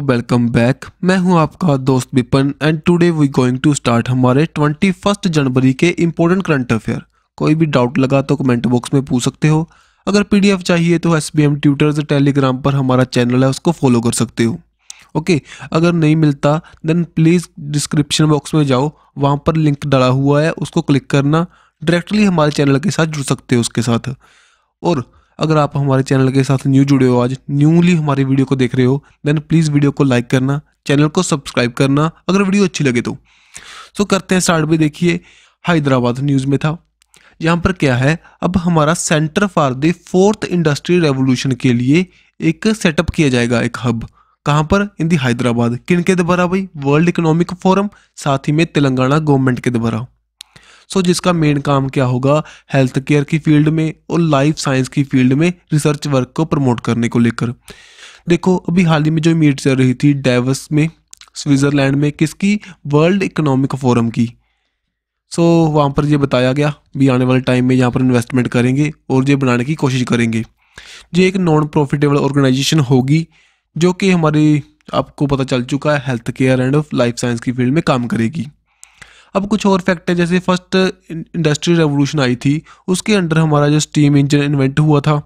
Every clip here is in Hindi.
तो वेलकम बैक मैं हूं आपका दोस्त Bipan and today we going to start हमारे ट्वेंटी फर्स्ट जनवरी के इंपॉर्टेंट करंट अफेयर कोई भी डाउट लगा तो कमेंट बॉक्स में पूछ सकते हो अगर पीडीएफ चाहिए तो S B M Twitter Telegram पर हमारा चैनल है उसको फॉलो कर सकते हो ओके अगर नहीं मिलता देन प्लीज़ डिस्क्रिप्शन बॉक्स में जाओ वहाँ पर लिंक डाला हुआ है उसको क्लिक करना डायरेक्टली हमारे चैनल के साथ जुड़ सकते हो उसके साथ और अगर आप हमारे चैनल के साथ न्यू जुड़े हो आज न्यूली हमारी वीडियो को देख रहे हो देन प्लीज़ वीडियो को लाइक करना चैनल को सब्सक्राइब करना अगर वीडियो अच्छी लगे तो सो तो करते हैं स्टार्ट भी देखिए हैदराबाद न्यूज़ में था यहाँ पर क्या है अब हमारा centre for the fourth industry revolution के लिए एक सेटअप किया जाएगा एक हब कहाँ पर इन दी हैदराबाद किन के द्वारा भाई वर्ल्ड इकोनॉमिक फोरम साथ ही में तेलंगाना गवर्नमेंट के द्वारा सो जिसका मेन काम क्या होगा हेल्थ केयर की फील्ड में और लाइफ साइंस की फील्ड में रिसर्च वर्क को प्रमोट करने को लेकर देखो अभी हाल ही में जो मीट चल रही थी डेवस में स्विट्ज़रलैंड में किसकी वर्ल्ड इकोनॉमिक फोरम की सो so, वहाँ पर ये बताया गया भी आने वाले टाइम में यहाँ पर इन्वेस्टमेंट करेंगे और ये बनाने की कोशिश करेंगे ये एक नॉन प्रॉफिटेबल ऑर्गेनाइजेशन होगी जो कि हमारे आपको पता चल चुका है health care and life science की फील्ड में काम करेगी अब कुछ और फैक्ट है जैसे फर्स्ट इंडस्ट्रियल रेवोल्यूशन आई थी उसके अंडर हमारा जो स्टीम इंजन इन्वेंट हुआ था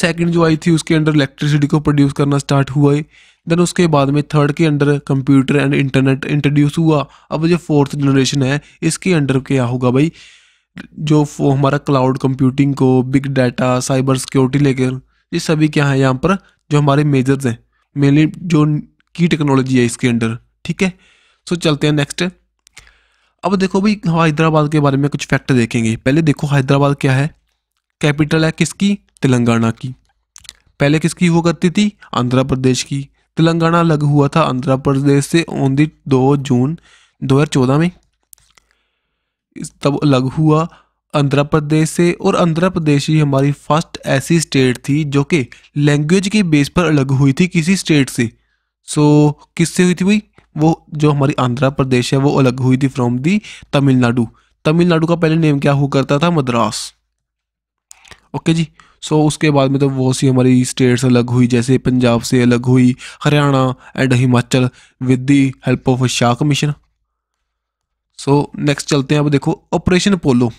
सेकंड जो आई थी उसके अंडर इलेक्ट्रिसिटी को प्रोड्यूस करना स्टार्ट हुआ है देन उसके बाद में थर्ड के under computer and internet introduce हुआ अब जो फोर्थ जनरेशन है इसके अंडर क्या होगा भाई जो हमारा क्लाउड कंप्यूटिंग को बिग डाटा साइबर सिक्योरिटी लेकर ये सभी क्या है यहाँ पर जो हमारे मेजर्स हैं मेनली जो की टेक्नोलॉजी है इसके अंडर ठीक है सो चलते हैं नेक्स्ट अब देखो भाई हैदराबाद के बारे में कुछ फैक्ट देखेंगे पहले देखो हैदराबाद क्या है कैपिटल है किसकी तेलंगाना की पहले किसकी हुआ करती थी आंध्र प्रदेश की तेलंगाना अलग हुआ था आंध्र प्रदेश से ऑन दी दो जून 2014 में तब अलग हुआ आंध्र प्रदेश से और आंध्र प्रदेश ही हमारी फर्स्ट ऐसी स्टेट थी जो कि लैंग्वेज के बेस पर अलग हुई थी किसी स्टेट से सो so, किससे हुई थी भाई वो जो हमारी आंध्र प्रदेश है वो अलग हुई थी फ्रॉम दी तमिलनाडु तमिलनाडु का पहले नेम क्या हुआ करता था मद्रास ओके जी सो so, उसके बाद में तो बहुत सी हमारी स्टेट्स अलग हुई जैसे पंजाब से अलग हुई Haryana and Himachal with the help of Shah commission so next चलते हैं अब देखो ऑपरेशन पोलो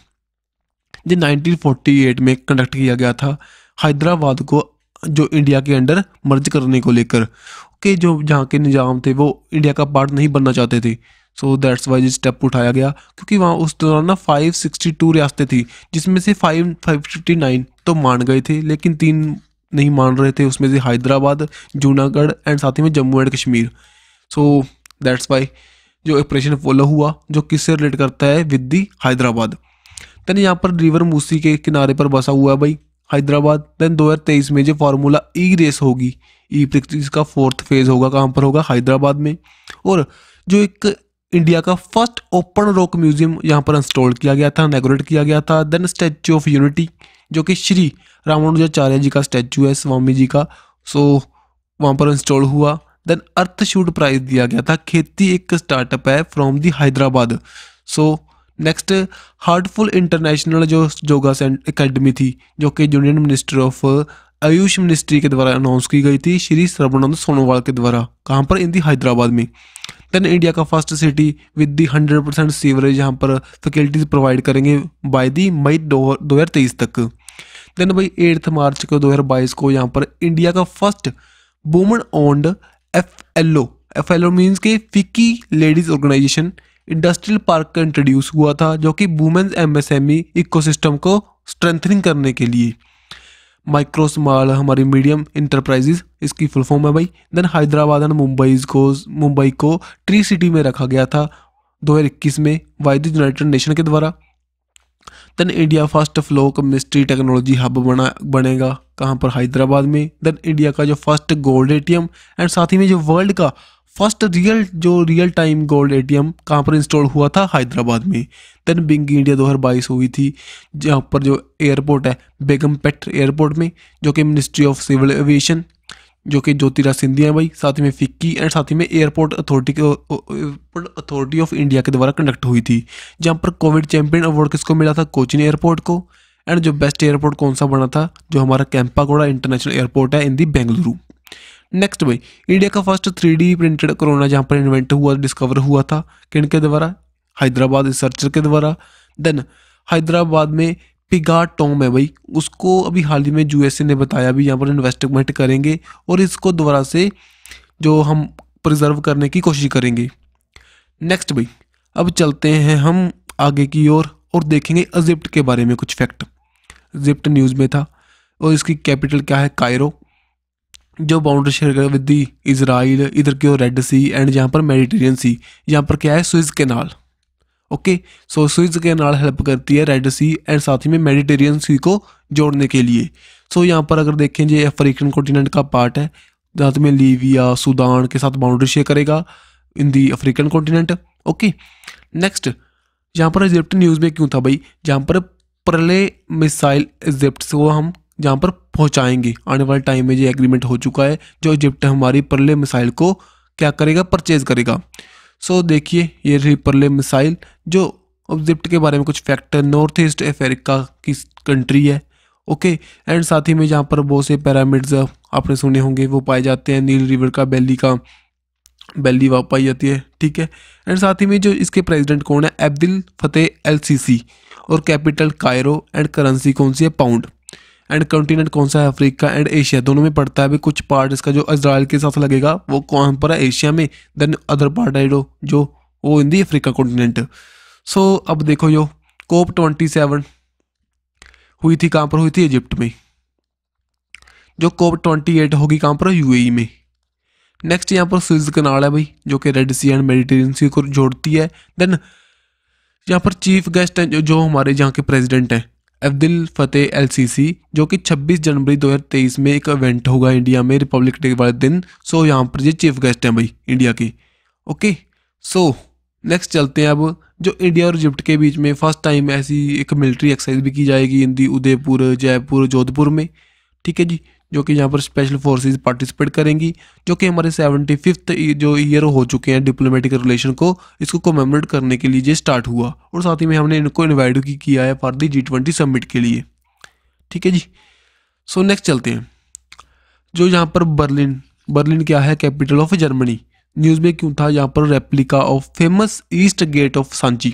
जो 1948 में कंडक्ट किया गया था हैदराबाद को जो इंडिया के अंडर मर्ज करने को लेकर के जो जहाँ के निज़ाम थे वो इंडिया का पार्ट नहीं बनना चाहते थे सो दैट्स वाई स्टेप उठाया गया क्योंकि वहाँ उस दौरान ना 562 रियासतें थी जिसमें से फिफ्टी नाइन तो मान गए थे लेकिन तीन नहीं मान रहे थे उसमें से हैदराबाद जूनागढ़ एंड साथ ही में Jammu and Kashmir so that's why जो ऑपरेशन फॉलो हुआ जो किससे रिलेट करता है विद दी हैदराबाद देन यहाँ पर रिवर मूसी के किनारे पर बसा हुआ है भाई हैदराबाद देन 2023 में जो फार्मूला ई रेस होगी ई e प्रैक्टिस का फोर्थ फेज होगा कहाँ पर होगा हैदराबाद में और जो एक इंडिया का फर्स्ट ओपन रॉक म्यूजियम यहाँ पर इंस्टॉल किया गया था नेगोरेट किया गया था देन स्टैचू ऑफ यूनिटी जो कि श्री रामानुजाचार्य जी का स्टैचू है स्वामी जी का सो वहाँ पर इंस्टॉल हुआ देन अर्थ शूट प्राइज दिया गया था खेती एक स्टार्टअप है from the Hyderabad so next heartful international जो योगा अकेडमी थी जो कि union minister of AYUSH ministry के द्वारा अनाउंस की गई थी श्री सर्वानंद सोनोवाल के द्वारा कहाँ पर इन हैदराबाद में देन इंडिया का first city with the hundred percent sewerage यहाँ पर फैकल्टीज प्रोवाइड करेंगे बाय दी मई दो हज़ार तेईस तक देन भाई एट्थ मार्च को दो हजार बाईस को यहाँ पर इंडिया का first woman owned F L O F L O means के FICCI ladies organization industrial park का इंट्रोड्यूस हुआ था जो कि वुमेन्स एमएसएमई इकोसिस्टम को स्ट्रेंथनिंग करने के लिए माइक्रो स्मॉल हमारी मीडियम इंटरप्राइजेज इसकी फुल फॉर्म है भाई देन हैदराबाद एंड मुंबई को मुंबई को ट्री सिटी में रखा गया था 2021 में बाई द यूनाइटेड नेशन के द्वारा then India first flow chemistry technology hub बना बनेगा कहाँ पर हैदराबाद में देन इंडिया का जो फर्स्ट गोल्ड एटीएम एंड साथ ही में जो वर्ल्ड का फर्स्ट रियल जो रियल टाइम गोल्ड एम कहाँ पर इंस्टॉल हुआ था हैदराबाद में देन बिंग इंडिया बाईस हुई थी जहाँ पर जो एयरपोर्ट है बेगम पेट एयरपोर्ट में जो कि मिनिस्ट्री ऑफ सिविल एविएशन जो कि ज्योतिराज सिंधिया भाई साथ में फिक्की एंड साथ में airport authority airport authority of India के द्वारा कंडक्ट हुई थी जहाँ पर कोविड चैंपियन अवार्ड किसको मिला था कोचिन एयरपोर्ट को एंड जो बेस्ट एयरपोर्ट कौन सा बना था जो हमारा कैंपागोड़ा इंटरनेशनल एयरपोर्ट है इन दी बेंगलुरु नेक्स्ट भाई इंडिया का फर्स्ट थ्री प्रिंटेड कोरोना जहाँ पर इन्वेंट हुआ डिस्कवर हुआ था किन के द्वारा हैदराबाद रिसर्चर के द्वारा देन हैदराबाद में पिगा टोम है भाई उसको अभी हाल ही में यूएसए ने बताया भी यहाँ पर इन्वेस्टमेंट करेंगे और इसको दोबारा से जो हम प्रिजर्व करने की कोशिश करेंगे नेक्स्ट भाई अब चलते हैं हम आगे की ओर और, देखेंगे इजिप्ट के बारे में कुछ फैक्ट इजिप्ट न्यूज़ में था और इसकी कैपिटल क्या है कायरो जो बाउंड्री शेयर कर विद दी इज़राइल इधर की ओर रेड सी एंड यहाँ पर मेडिटेरियन सी यहाँ पर क्या है Suez canal okay so Suez canal help करती है रेड सी एंड साथ ही में मेडिटेरियन सी को जोड़ने के लिए सो so, यहाँ पर अगर देखें ये अफ्रीकन कॉन्टिनेंट का पार्ट है साथ में लीविया सूडान के साथ बाउंड्री शेयर करेगा in the African continent okay next यहाँ पर इजिप्ट न्यूज़ में क्यों था भाई जहाँ पर प्रले मिसाइल इजिप्ट को हम यहाँ पर पहुँचाएंगे आने वाले टाइम में ये एग्रीमेंट हो चुका है जो इजिप्ट हमारी परले मिसाइल को क्या करेगा परचेज करेगा सो देखिए ये रही परले मिसाइल जो इजिप्ट के बारे में कुछ फैक्टर नॉर्थ ईस्ट अफ्रीका की कंट्री है ओके एंड साथ ही में यहाँ पर बहुत से पैरामिड्स आपने सुने होंगे वो पाए जाते हैं नील रिवर का बेली का बेली वहाँ पाई जाती है ठीक है एंड साथ ही में जो इसके प्रेसिडेंट कौन है अब्दुल फतेह एल सी सी और कैपिटल कायरो एंड करेंसी कौन सी है पाउंड एंड कॉन्टिनेंट कौन सा है अफ्रीका एंड एशिया दोनों में पड़ता है अभी कुछ पार्ट इसका जो इसराइल के साथ लगेगा वो कौन पर है एशिया में देन अदर पार्ट है जो जो वो इन दी अफ्रीका कॉन्टिनेंट सो अब देखो यो कोप ट्वेंटी सेवन हुई थी कहाँ पर हुई थी इजिप्ट में जो कोप ट्वेंटी एट होगी कहाँ पर ए e में नेक्स्ट यहाँ पर स्विज कनाल है भाई जो कि red sea and Mediterranean sea को जोड़ती है देन यहाँ पर चीफ गेस्ट हैं जो, जो हमारे यहाँ के प्रेसिडेंट हैं अब्दुल फ़तेह एल सी जो कि 26 जनवरी 2023 में एक इवेंट होगा इंडिया में रिपब्लिक डे वाले दिन सो यहाँ पर ये चीफ गेस्ट हैं भाई इंडिया के ओके सो नेक्स्ट चलते हैं अब जो इंडिया और इजिप्ट के बीच में फर्स्ट टाइम ऐसी एक मिलिट्री एक्सरसाइज भी की जाएगी हिंदी उदयपुर जयपुर जोधपुर में ठीक है जी जो कि यहाँ पर स्पेशल फोर्सेज पार्टिसिपेट करेंगी जो कि हमारे सेवेंटी फिफ्थ जो ईयर हो चुके हैं डिप्लोमेटिक रिलेशन को इसको कमेमरेट करने के लिए स्टार्ट हुआ और साथ ही में हमने इनको इन्वाइट भी किया है for the G twenty summit के लिए ठीक है जी सो so, नेक्स्ट चलते हैं जो यहाँ पर बर्लिन बर्लिन क्या है कैपिटल ऑफ जर्मनी न्यूज़ में क्यों था यहाँ पर replica of famous east gate of Sanchi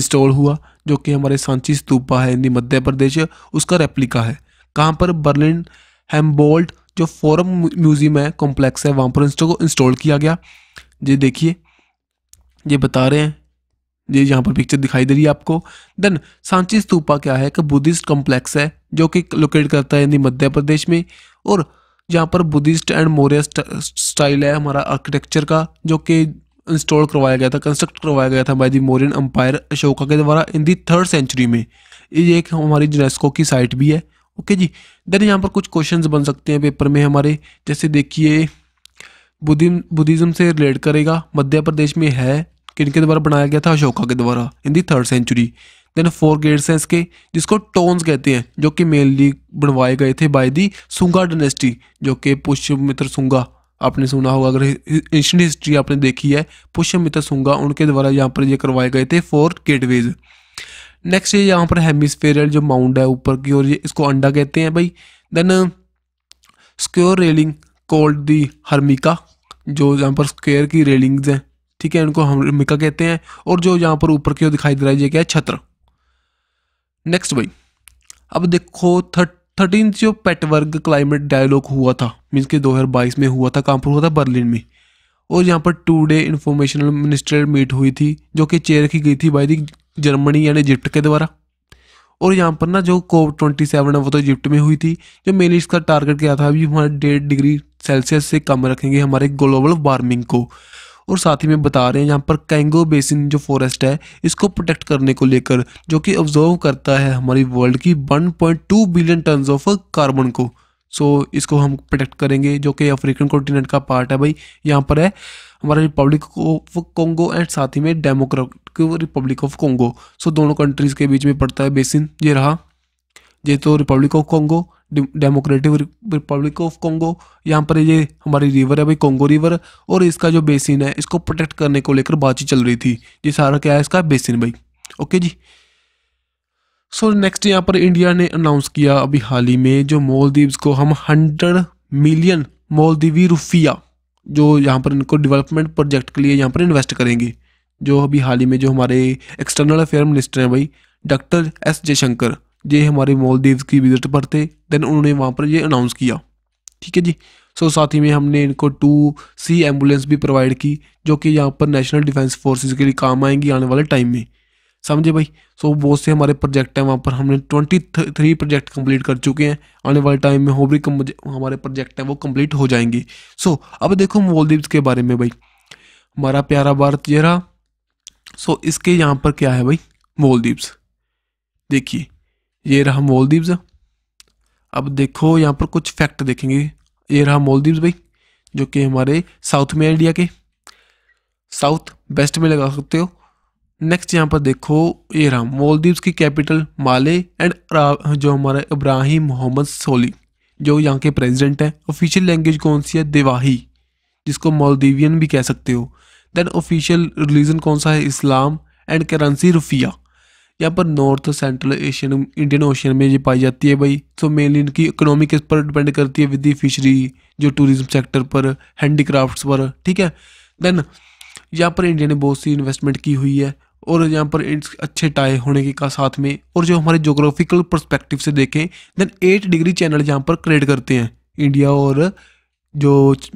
install हुआ जो कि हमारे सांची स्तूपा है मध्य प्रदेश उसका रेप्लिका है कहाँ पर बर्लिन हेम्बोल्ट जो फोरम म्यूजियम है कॉम्प्लेक्स है वहाँ पर को इंस्टॉल किया गया ये देखिए ये बता रहे हैं ये यहाँ पर पिक्चर दिखाई दे रही है आपको देन सांची स्तूपा क्या है एक बुद्धिस्ट कॉम्प्लेक्स है जो कि लोकेट करता है मध्य प्रदेश में और यहाँ पर बुद्धिस्ट एंड मौर्य स्टाइल है हमारा आर्किटेक्चर का जो कि इंस्टॉल करवाया गया था कंस्ट्रक्ट करवाया गया था by the Mauryan empire Ashoka के द्वारा इन दी थर्ड सेंचुरी में ये एक हमारी यूनेस्को की साइट भी है ओके जी देन यहाँ पर कुछ क्वेश्चन बन सकते हैं पेपर में हमारे जैसे देखिए बुद्धिम बुद्धिज़्म से रिलेट करेगा मध्य प्रदेश में है किनके द्वारा बनाया गया था अशोका के द्वारा in the third century then four gates हैं इसके जिसको टोन्स कहते हैं जो कि मेनली बनवाए गए थे बाय दी सुंगा डायनेस्टी जो कि पुष्यमित्र सुंगा आपने सुना होगा अगर एंशंट हिस्ट्री आपने देखी है पुष्यमित्र सुंगा उनके द्वारा यहाँ पर ये करवाए गए थे फोर गेटवेज नेक्स्ट ये यहाँ पर हेमिसफेरियल जो माउंड है ऊपर की ओर ये इसको अंडा कहते हैं भाई then square railing called the harmika जो यहाँ पर स्क्वेयर की रेलिंग्स हैं ठीक है इनको हर्मिका कहते हैं और जो यहाँ पर ऊपर की ओर दिखाई दे रहा है ये क्या है छत्र नेक्स्ट भाई अब देखो थर्ट थर्टीन जो पेटवर्ग क्लाइमेट डायलॉग हुआ था मीन्स के बाईस में हुआ था कानपुर हुआ था बर्लिन में और यहाँ पर today informational minister meet हुई थी जो कि चेयर की गई थी बाई दी जर्मनी यानी इजिप्ट के द्वारा और यहाँ पर ना जो कोविड ट्वेंटी सेवन है वो तो इजिप्ट में हुई थी जो मेनली इसका टारगेट क्या था अभी हमारे डेढ़ डिग्री सेल्सियस से कम रखेंगे हमारे ग्लोबल वार्मिंग को और साथ ही में बता रहे हैं यहाँ पर कैंगो बेसिन जो फॉरेस्ट है इसको प्रोटेक्ट करने को लेकर जो कि ऑब्जर्व करता है हमारी वर्ल्ड की 1.2 बिलियन टन्स ऑफ कार्बन को सो so, इसको हम प्रोटेक्ट करेंगे जो कि अफ्रीकन कॉन्टिनेंट का पार्ट है भाई यहाँ पर है हमारा रिपब्लिक ऑफ कोंगो एंड साथ ही में democratic republic of Congo so दोनों कंट्रीज़ के बीच में पड़ता है बेसिन ये रहा ये तो republic of Congo democratic republic of Congo यहाँ पर ये हमारी रिवर है भाई कोंगो रिवर और इसका जो बेसिन है इसको प्रोटेक्ट करने को लेकर बातचीत चल रही थी ये सारा क्या है इसका बेसिन भाई ओके जी सो नेक्स्ट यहाँ पर इंडिया ने अनाउंस किया अभी हाल ही में जो मोलदीव्स को हम हंड्रेड मिलियन मोलदीवी रुफिया जो यहाँ पर इनको डेवलपमेंट प्रोजेक्ट के लिए यहाँ पर इन्वेस्ट करेंगे जो अभी हाल ही में जो हमारे एक्सटर्नल अफेयर मिनिस्टर हैं भाई डॉक्टर एस जयशंकर ये हमारे मालदीव की विजिट पर थे देन उन्होंने वहाँ पर ये अनाउंस किया ठीक है जी सो so, साथ ही में हमने इनको टू सी एम्बुलेंस भी प्रोवाइड की जो कि यहाँ पर नेशनल डिफेंस फोर्सेज के लिए काम आएंगी आने वाले टाइम में समझे भाई सो बहुत से हमारे प्रोजेक्ट हैं वहाँ पर हमने ट्वेंटी थ्री प्रोजेक्ट कंप्लीट कर चुके हैं आने वाले टाइम में हो भी हमारे प्रोजेक्ट हैं वो कंप्लीट हो जाएंगे सो अब देखो मोलदीव्स के बारे में भाई हमारा प्यारा भारत ये रहा सो इसके यहाँ पर क्या है भाई मोलदीव्स देखिए ये रहा मोलदीव्स अब देखो यहाँ पर कुछ फैक्ट देखेंगे ये रहा मोलदीव्स भाई जो कि हमारे साउथ में इंडिया के साउथ वेस्ट में लगा सकते हो नेक्स्ट यहाँ पर देखो ये रहा की कैपिटल माले एंड जो हमारा इब्राहिम मोहम्मद सोली जो यहाँ के प्रेसिडेंट हैं ऑफिशियल लैंग्वेज कौन सी है देवाही जिसको मोलदीवियन भी कह सकते हो देन ऑफिशियल रिलीजन कौन सा है इस्लाम एंड करेंसी रुफिया यहाँ पर north central Asian Indian Ocean में ये पाई जाती है भाई तो मेनली इनकी इकोनॉमी किस पर डिपेंड करती है विद दी फिशरी जो टूरिज्म सेक्टर पर हैंडीक्राफ्ट्स पर ठीक है देन यहाँ पर इंडिया ने बहुत सी इन्वेस्टमेंट की हुई है और यहाँ पर अच्छे टाई होने के का साथ में और जो हमारे जोग्राफिकल परस्पेक्टिव से देखें देन एट डिग्री चैनल यहाँ पर क्रिएट करते हैं इंडिया और जो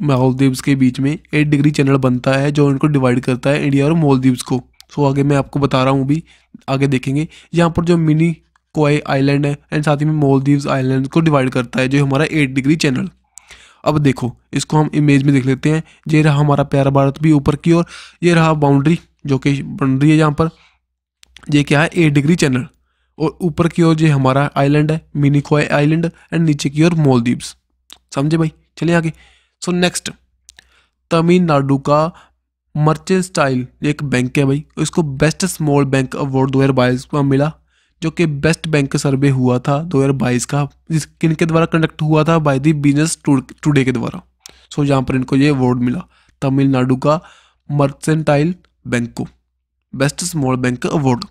मालदीव्स के बीच में एट डिग्री चैनल बनता है जो इनको डिवाइड करता है इंडिया और मालदीव्स को सो आगे मैं आपको बता रहा हूँ भी आगे देखेंगे यहाँ पर जो मिनी कोई आइलैंड है एंड साथ ही में मालदीव्स आइलैंड को डिवाइड करता है जो हमारा एट डिग्री चैनल अब देखो इसको हम इमेज में देख लेते हैं ये रहा हमारा प्यारा भारत भी ऊपर की और ये रहा बाउंड्री जो कि बन रही है यहाँ पर ये क्या है एट डिग्री चैनल और ऊपर की ओर जो हमारा आइलैंड है मिनीकोए आइलैंड एंड नीचे की ओर मोलदीव्स समझे भाई चलिए आगे सो नेक्स्ट तमिलनाडु का स्टाइल एक बैंक है भाई इसको बेस्ट स्मॉल बैंक अवार्ड दो हज़ार का मिला जो कि बेस्ट बैंक सर्वे हुआ था 2022 का जिस किन के द्वारा कंडक्ट हुआ था बाय दी बिजनेस टुडे के द्वारा सो so, यहाँ पर इनको ये अवार्ड मिला तमिलनाडु का मर्चेंटाइल बैंको best small bank award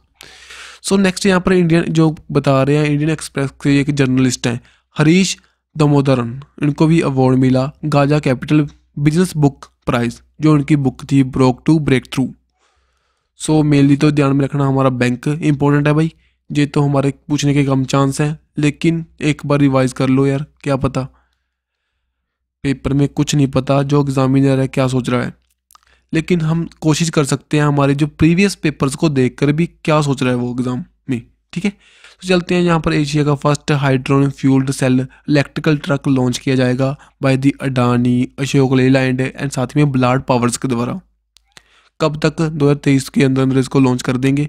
so next यहाँ पर इंडियन जो बता रहे हैं इंडियन एक्सप्रेस के एक जर्नलिस्ट हैं हरीश दमोदरन इनको भी अवार्ड मिला Gaja capital business book prize जो इनकी बुक थी broke to break through so mainly तो ध्यान में रखना हमारा बैंक इंपॉर्टेंट है भाई ये तो हमारे पूछने के कम चांस हैं लेकिन एक बार रिवाइज कर लो यार क्या पता पेपर में कुछ नहीं पता जो एग्जामिनर है क्या सोच रहा है लेकिन हम कोशिश कर सकते हैं हमारे जो प्रीवियस पेपर्स को देख कर भी क्या सोच रहा है वो एग्ज़ाम में ठीक है तो चलते हैं यहाँ पर एशिया का first hydrogen fuelled cell electrical truck launch किया जाएगा by the Adani Ashok Leyland and साथ में ब्लाड पावर्स के द्वारा कब तक 2023 के अंदर अंदर इसको लॉन्च कर देंगे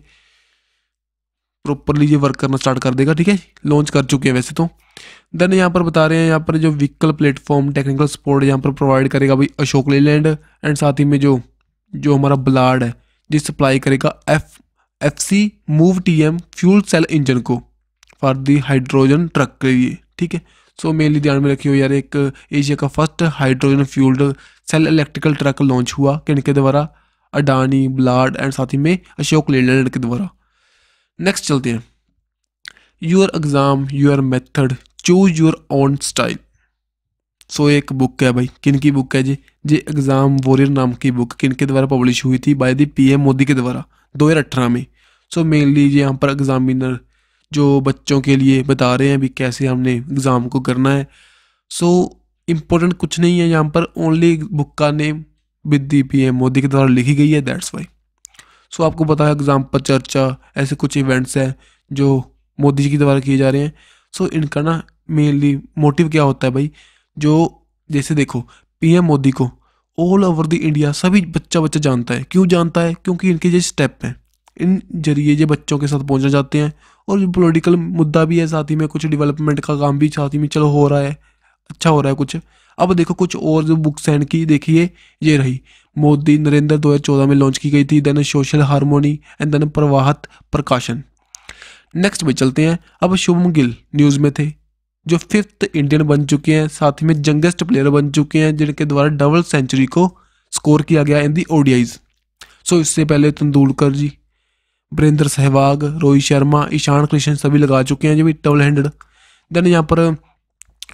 प्रॉपरली ये वर्क करना स्टार्ट कर देगा ठीक है लॉन्च कर चुके हैं वैसे तो देन यहाँ पर बता रहे हैं यहाँ पर जो व्हीकल प्लेटफॉर्म टेक्निकल सपोर्ट यहाँ पर प्रोवाइड करेगा भाई अशोक लेलैंड एंड साथ ही में जो जो हमारा ब्लाड है जिस सप्लाई करेगा F F C move T M fuel cell engine को फॉर दी हाइड्रोजन ट्रक के लिए ठीक है सो मेनली ध्यान में रखिए यार एक एशिया का first hydrogen fuelled cell electrical truck launch हुआ किनके द्वारा अडानी ब्लाड एंड साथ ही में अशोक लेलैंड के द्वारा नेक्स्ट चलते हैं your exam your method choose your own style so एक बुक है भाई किन की बुक है जी जी एग्ज़ाम वॉरियर नाम की बुक किन के द्वारा पब्लिश हुई थी बाय दी पीएम मोदी के द्वारा अठारह में सो मेनली ये यहाँ पर एग्ज़ामिनर जो बच्चों के लिए बता रहे हैं भी कैसे हमने एग्ज़ाम को करना है सो इम्पोर्टेंट कुछ नहीं है यहाँ पर ओनली बुक का name with the P M Modi के द्वारा लिखी गई है दैट्स वाई सो आपको पता है एग्ज़ाम पर चर्चा ऐसे कुछ इवेंट्स हैं जो मोदी जी के द्वारा किए जा रहे हैं सो इनका ना मेनली मोटिव क्या होता है भाई जो जैसे देखो पीएम मोदी को ऑल ओवर द इंडिया सभी बच्चा बच्चा जानता है क्यों जानता है क्योंकि इनके ये स्टेप हैं इन जरिए ये बच्चों के साथ पहुंचा जाते हैं और जो पोलिटिकल मुद्दा भी है साथ ही में कुछ डेवलपमेंट का काम भी साथ ही में चलो हो रहा है अच्छा हो रहा है कुछ अब देखो कुछ और जो बुक्स हैं इनकी देखिए ये रही मोदी नरेंद्र 2014 में लॉन्च की गई थी then social harmony and then Prabhat Prakashan next में चलते हैं अब शुभम गिल न्यूज़ में थे जो फिफ्थ इंडियन बन चुके हैं साथ ही में जंगेस्ट प्लेयर बन चुके हैं जिनके द्वारा डबल सेंचुरी को स्कोर किया गया इन दी ओडियाइज सो इससे पहले तेंदुलकर जी वरिंदर सहवाग रोहित शर्मा ईशान कृष्ण सभी लगा चुके हैं जो भी डबल हैंडेड देन यहाँ पर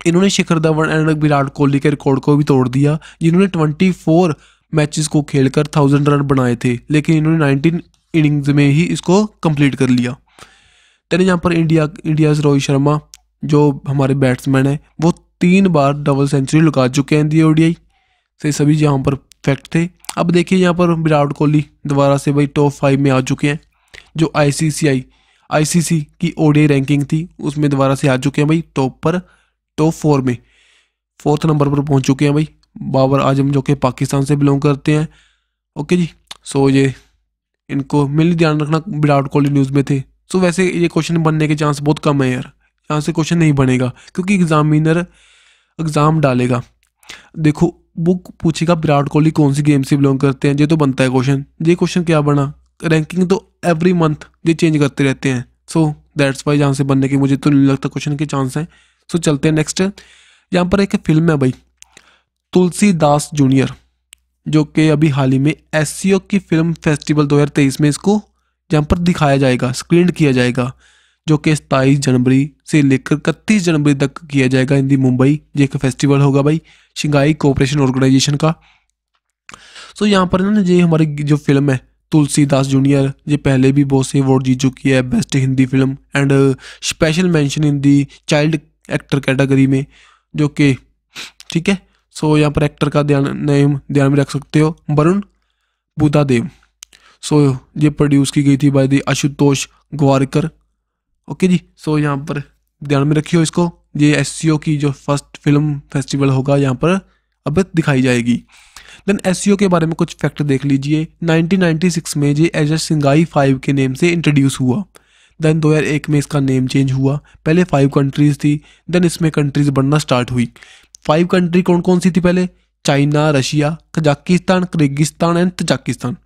इन्होंने शिखर धवन एंड विराट कोहली के रिकॉर्ड को भी तोड़ दिया जिन्होंने ट्वेंटी फोर मैचेस को खेलकर थाउजेंड रन बनाए थे लेकिन इन्होंने नाइनटीन इनिंग्स में ही इसको कंप्लीट कर लिया देन यहाँ पर इंडिया इंडियाज रोहित शर्मा जो हमारे बैट्समैन हैं वो तीन बार डबल सेंचुरी लगा चुके हैं दी ओडीआई से सभी यहाँ पर फैक्ट थे अब देखिए यहाँ पर विराट कोहली दोबारा से भाई टॉप फाइव में आ चुके हैं जो आईसीसीआई आईसीसी की ओडीआई रैंकिंग थी उसमें दोबारा से आ चुके हैं भाई टॉप पर टॉप फोर में फोर्थ नंबर पर पहुँच चुके हैं भाई बाबर आजम जो कि पाकिस्तान से बिलोंग करते हैं ओके जी सो ये इनको मिल ध्यान रखना विराट कोहली न्यूज़ में थे सो वैसे ये क्वेश्चन बनने के चांस बहुत कम है यार यहाँ से क्वेश्चन नहीं बनेगा क्योंकि एग्जामिनर एग्ज़ाम डालेगा देखो बुक पूछेगा विराट कोहली कौन सी गेम से बिलोंग करते हैं ये तो बनता है क्वेश्चन ये क्वेश्चन क्या बना रैंकिंग तो एवरी मंथ ये चेंज करते रहते हैं सो दैट्स वाई यहाँ से बनने के मुझे तो नहीं लगता क्वेश्चन के चांस हैं सो so, चलते हैं नेक्स्ट यहाँ पर एक फिल्म है भाई तुलसीदास जूनियर जो कि अभी हाल ही में एस की फिल्म फेस्टिवल 2023 में इसको यहाँ पर दिखाया जाएगा स्क्रीन किया जाएगा जो कि सताईस जनवरी से लेकर इकतीस जनवरी तक किया जाएगा इन दी मुंबई ये एक फेस्टिवल होगा भाई शिंगाई कोऑपरेशन ऑर्गेनाइजेशन का सो यहाँ पर ना ये हमारी जो फिल्म है तुलसीदास जूनियर ये पहले भी बहुत से अवार्ड जीत चुकी है best Hindi film and special mention in the child actor category में जो कि ठीक है सो so, यहाँ पर एक्टर का ध्यान नेम ध्यान में रख सकते हो वरुण देव सो so, ये प्रोड्यूस की गई थी by the Ashutosh Gowariker okay ji so यहाँ पर ध्यान में रखियो इसको ये एस की जो फर्स्ट फिल्म फेस्टिवल होगा यहाँ पर अब दिखाई जाएगी देन एस के बारे में कुछ फैक्ट देख लीजिए 1996 में ये एज सिंगाई फाइव के नेम से इंट्रोड्यूस हुआ देन 2001 में इसका नेम चेंज हुआ पहले फाइव कंट्रीज़ थी देन इसमें कंट्रीज़ बनना स्टार्ट हुई फाइव कंट्री कौन कौन सी थी पहले China Russia Kazakhstan Kyrgyzstan and Tajikistan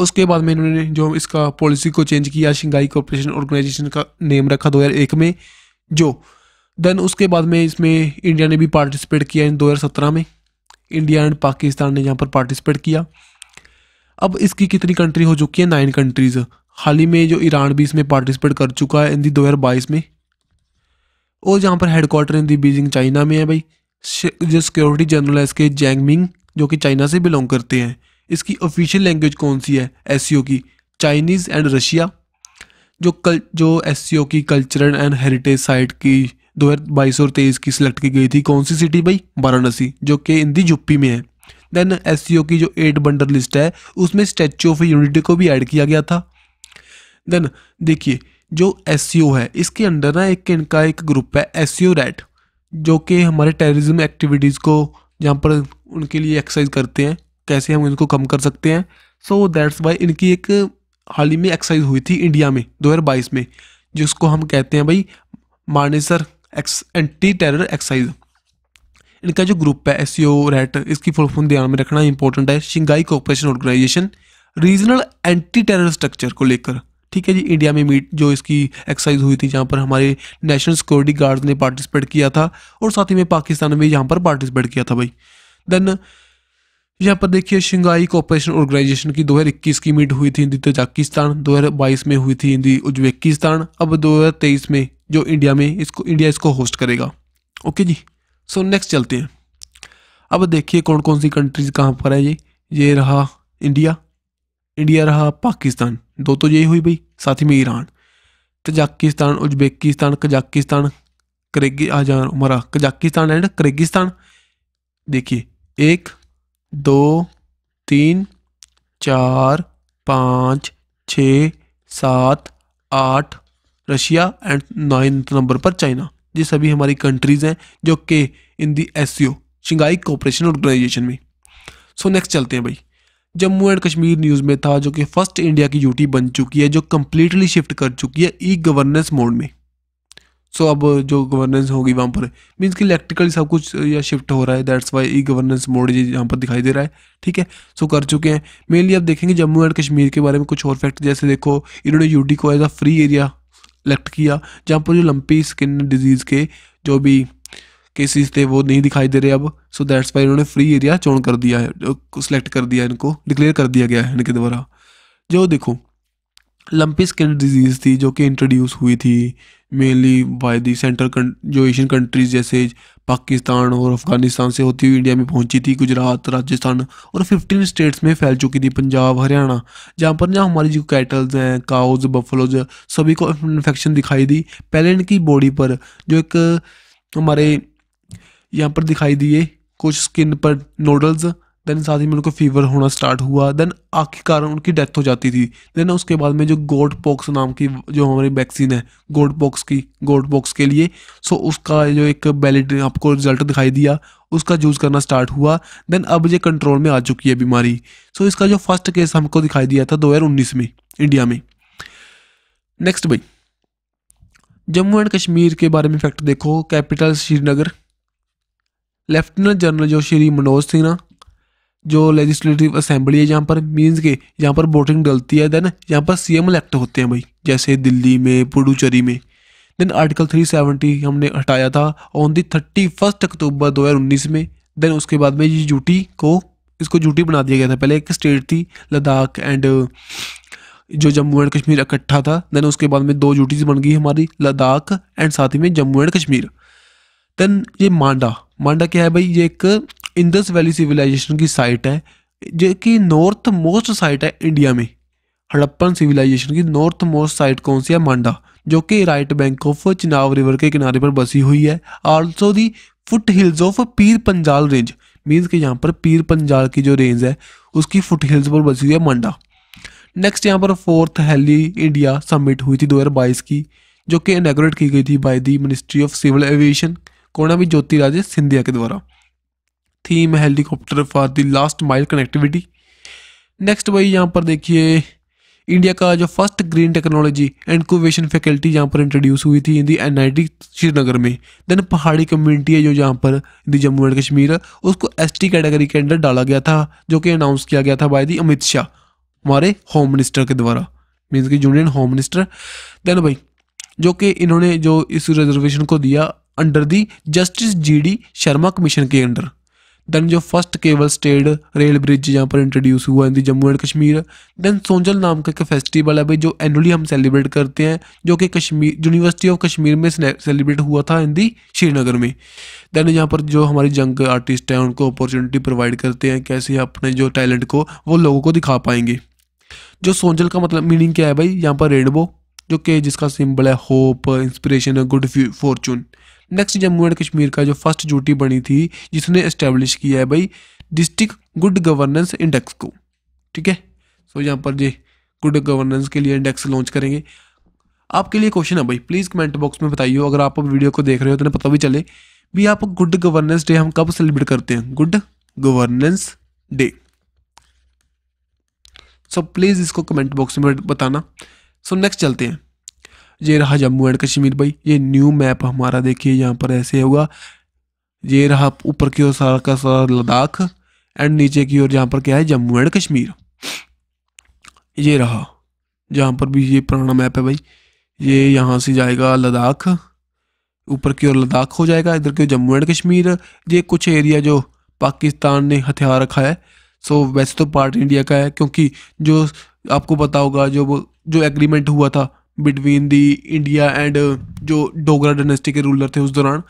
उसके बाद में इन्होंने जो इसका पॉलिसी को चेंज किया शंघाई कॉरपोरेशन ऑर्गेनाइजेशन का नेम रखा दो में जो देन उसके बाद में इसमें इंडिया ने भी पार्टिसिपेट किया इन दो में इंडिया एंड पाकिस्तान ने यहाँ पर पार्टिसिपेट किया अब इसकी कितनी कंट्री हो चुकी है नाइन कंट्रीज़ हाल ही में जो ईरान भी इसमें पार्टिसिपेट कर चुका है इन दी दो में और जहाँ पर headquarter in the Beijing China में है भाई जो सिक्योरिटी जनरल है इसके जैंगमिंग जो कि चाइना से बिलोंग करते हैं इसकी ऑफिशियल लैंग्वेज कौन सी है एस की चाइनीज़ एंड रशिया जो कल जो एस की कल्चरल एंड हेरिटेज साइट की दो हज़ार बाईस और तेईस की सिलेक्ट की गई थी कौन सी सिटी भाई वाराणसी जो कि हिंदी यूपी में है देन एस की जो एट बंडर लिस्ट है उसमें स्टैचू ऑफ यूनिटी को भी ऐड किया गया था देन देखिए जो एस है इसके अंडर ना एक इनका एक ग्रुप है एस रेड जो कि हमारे टेररिज्म एक्टिविटीज़ को जहाँ पर उनके लिए एक्सरसाइज करते हैं कैसे हम इनको कम कर सकते हैं सो दैट्स वाई इनकी एक हाल ही में एक्सरसाइज हुई थी इंडिया में 2022 में जिसको हम कहते हैं भाई Manesar ex anti terror exercise इनका जो ग्रुप है एस सी ओ रेट इसकी फुल फॉर्म ध्यान में रखना इंपॉर्टेंट है Shanghai cooperation organisation regional anti terror structure को लेकर ठीक है जी इंडिया में मीट जो इसकी एक्सरसाइज हुई थी जहाँ पर हमारे नेशनल सिक्योरिटी गार्ड्स ने पार्टिसिपेट किया था और साथ ही में पाकिस्तान में यहाँ पर पार्टिसिपेट किया था भाई देन यहाँ पर देखिए शिंगाई कोऑपरेशन ऑर्गेनाइजेशन की 2021 की मीट हुई थी हिंदी तजाकिस्तान तो 2022 में हुई थी हिंदी उज्बेकिस्तान अब 2023 में जो इंडिया में इसको इंडिया इसको होस्ट करेगा ओके जी सो नेक्स्ट चलते हैं अब देखिए कौन कौन सी कंट्रीज कहाँ पर है ये ये रहा इंडिया इंडिया रहा पाकिस्तान दो तो यही हुई भाई साथ ही में ईरान तजाकिस्तान तो उज्बेकिस्तान कजाकिस्तान करेगी आजान हमारा कजाकिस्तान एंड करेगिस्तान देखिए एक दो तीन चार पाँच छ सात आठ रशिया एंड नाइन्थ नंबर पर चाइना ये सभी हमारी कंट्रीज़ हैं जो के in the S C O Shanghai cooperation organisation में सो so, नेक्स्ट चलते हैं भाई जम्मू एंड कश्मीर न्यूज़ में था जो कि फर्स्ट इंडिया की यूटी बन चुकी है जो कम्प्लीटली शिफ्ट कर चुकी है ई गवर्नेंस मोड में सो अब जो गवर्नेंस होगी वहाँ पर मीन्स कि इलेक्ट्रिकली सब कुछ uh, या शिफ्ट हो रहा है that's why e governance mode जी यहाँ पर दिखाई दे रहा है ठीक है सो कर चुके हैं मेनली आप देखेंगे जम्मू एंड कश्मीर के बारे में कुछ और फैक्ट जैसे देखो इन्होंने यू को as a free area elect किया जहाँ पर जो लंपी स्किन डिजीज़ के जो भी केसेस थे वो नहीं दिखाई दे रहे अब सो दैट्स वाई इन्होंने फ्री एरिया चोन कर दिया है सिलेक्ट uh, कर दिया इनको डिक्लेयर कर दिया गया है इनके द्वारा जो देखो लंपी स्किन डिजीज़ थी जो कि इंट्रोड्यूस हुई थी मेनली बाय दी सेंट्रल जो एशियन कंट्रीज़ जैसे पाकिस्तान और अफगानिस्तान से होती हुई इंडिया में पहुंची थी गुजरात राजस्थान और 15 स्टेट्स में फैल चुकी थी पंजाब हरियाणा जहाँ पर ना हमारी जो कैटल्स हैं काउज बफलोज सभी को इन्फेक्शन दिखाई दी पहले इनकी बॉडी पर जो एक हमारे यहाँ पर दिखाई दिए कुछ स्किन पर नोडल्स देन साथ ही में उनको फीवर होना स्टार्ट हुआ देन आग के कारण उनकी डेथ हो जाती थी देन उसके बाद में जो गोड पॉक्स नाम की जो हमारी वैक्सीन है गोड पॉक्स की गोड पॉक्स के लिए सो उसका जो एक वैलिड आपको रिजल्ट दिखाई दिया उसका यूज़ करना स्टार्ट हुआ देन अब ये कंट्रोल में आ चुकी है बीमारी सो इसका जो फर्स्ट केस हमको दिखाई दिया था उन्नीस में इंडिया में नेक्स्ट भाई जम्मू एंड कश्मीर के बारे में फैक्ट देखो कैपिटल श्रीनगर लेफ्टिनेंट जनरल जो श्री मनोज सिन्हा जो लेजिस्लेटिव असेंबली है जहाँ पर मीन्स के यहाँ पर वोटिंग डलती है देन यहाँ पर सी इलेक्ट होते हैं भाई जैसे दिल्ली में पुडुचेरी में देन आर्टिकल 370 हमने हटाया था on the thirty first October 2019 में देन उसके बाद में ये जूटी को इसको जूटी बना दिया गया था पहले एक स्टेट थी लद्दाख एंड जो जम्मू एंड कश्मीर इकट्ठा था देन उसके बाद में दो जूटीज बन गई हमारी लद्दाख एंड साथ ही में जम्मू एंड कश्मीर देन ये मांडा मांडा क्या है भाई ये एक इंदस वैली सिविलाइजेशन की साइट है जो कि नॉर्थ मोस्ट साइट है इंडिया में हड़प्पन सिविलाइजेशन की नॉर्थ मोस्ट साइट कौन सी है मांडा जो कि right bank of Chenab river के किनारे पर बसी हुई है also the foot hills of Pir Panjal range means कि यहाँ पर पीर पंजाल की जो रेंज है उसकी फुट हिल्स पर बसी हुई है मांडा नेक्स्ट यहाँ पर फोर्थ हेली इंडिया समिट हुई थी दो की जो कि इनाग्रेट की गई थी by the ministry of civil aviation भी ज्योतिराजे सिंधिया के द्वारा theme helicopter for the last mile connectivity next भाई यहाँ पर देखिए इंडिया का जो first green technology and innovation faculty यहाँ पर इंट्रोड्यूस हुई थी in the N I T Srinagar में देन पहाड़ी कम्युनिटी है जो यहाँ पर दी जम्मू एंड कश्मीर उसको एस टी कैटेगरी के अंडर डाला गया था जो कि अनाउंस किया गया था बाय दी अमित शाह हमारे होम मिनिस्टर के द्वारा मीन्स कि यूनियन होम मिनिस्टर देन भाई जो कि इन्होंने जो इस रिजर्वेशन को दिया under the justice G D Sharma commission के अंडर देन जो first cable stayed rail bridge यहाँ पर इंट्रोड्यूस हुआ in the Jammu and Kashmir then सोंजल नाम का एक फेस्टिवल है भाई जो एनुअली हम सेलिब्रेट करते हैं जो कि कश्मीर यूनिवर्सिटी ऑफ कश्मीर में सेलिब्रेट हुआ था इन दी श्रीनगर में देन यहाँ पर जो हमारे यंग आर्टिस्ट हैं उनको अपॉर्चुनिटी प्रोवाइड करते हैं कैसे अपने जो टैलेंट को वो लोगों को दिखा पाएंगे जो सोंजल का मतलब मीनिंग क्या है भाई यहाँ पर रेनबो जो कि जिसका सिंबल है hope inspiration good fortune next Jammu and Kashmir का जो फर्स्ट ड्यूटी बनी थी जिसने इस्टेब्लिश किया है भाई डिस्ट्रिक्ट गुड गवर्नेंस इंडेक्स को ठीक है सो यहाँ पर जी गुड गवर्नेंस के लिए इंडेक्स लॉन्च करेंगे आपके लिए क्वेश्चन है भाई प्लीज़ कमेंट बॉक्स में बताइए अगर आप वीडियो को देख रहे हो तो पता भी चले भी आप गुड गवर्नेंस डे हम कब सेलिब्रेट करते हैं good governance day so please इसको कमेंट बॉक्स में बताना सो so, नेक्स्ट चलते हैं ये रहा जम्मू एंड कश्मीर भाई ये न्यू मैप हमारा देखिए यहाँ पर ऐसे होगा ये रहा ऊपर की ओर सारा का सारा लद्दाख एंड नीचे की ओर यहाँ पर क्या है जम्मू एंड कश्मीर ये रहा जहाँ पर भी ये पुराना मैप है भाई ये यहाँ से जाएगा लद्दाख ऊपर की ओर लद्दाख हो जाएगा इधर की ओर जम्मू एंड कश्मीर ये कुछ एरिया जो पाकिस्तान ने हथियार रखा है सो वैसे तो पार्ट इंडिया का है क्योंकि जो आपको पता होगा जो जो एग्रीमेंट हुआ था बिटवीन दी इंडिया एंड जो डोगरा डायनेस्टी के रूलर थे उस दौरान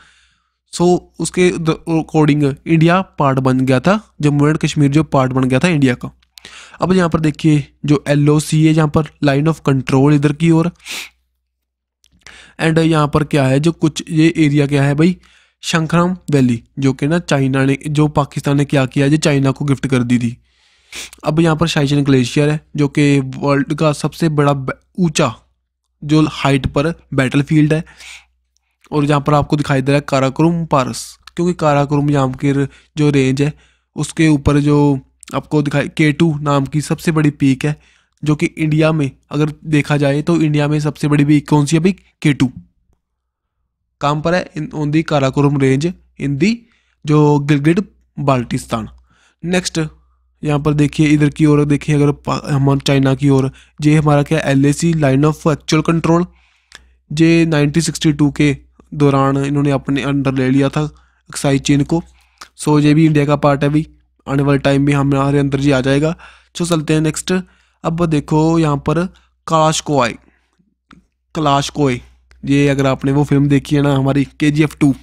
सो so, उसके अकॉर्डिंग इंडिया पार्ट बन गया था जम्मू एंड कश्मीर जो पार्ट बन गया था इंडिया का अब यहाँ पर देखिए जो एल ओ सी है यहाँ पर लाइन ऑफ कंट्रोल इधर की ओर एंड यहाँ पर क्या है जो कुछ ये एरिया क्या है भाई शंखराम वैली जो कि ना चाइना ने जो पाकिस्तान ने क्या किया जो चाइना को गिफ्ट कर दी थी अब यहाँ पर शाइशन ग्लेशियर है जो कि वर्ल्ड का सबसे बड़ा ऊंचा जो हाइट पर बैटल फील्ड है और जहाँ पर आपको दिखाई दे रहा है काराकुरुम पारस क्योंकि काराकुरुम यहाँ की जो रेंज है उसके ऊपर जो आपको दिखाई के टू नाम की सबसे बड़ी पीक है जो कि इंडिया में अगर देखा जाए तो इंडिया में सबसे बड़ी पीक कौन सी है भाई के टू काम पर है इन ऑन दी काराकुरुम रेंज इन दी जो गिलगिट बाल्टिस्तान नेक्स्ट यहाँ पर देखिए इधर की ओर देखिए अगर हम चाइना की ओर ये हमारा क्या L line of actual control ये 1962 के दौरान इन्होंने अपने अंडर ले लिया था एक्साइज चीन को सो ये भी इंडिया का पार्ट है भी आने वाले टाइम में हमारे अंदर जी आ जाएगा सो चलते हैं नेक्स्ट अब देखो यहाँ पर काश कोए कलाश कोए ये अगर आपने वो फिल्म देखी है ना हमारी के जी एफ टू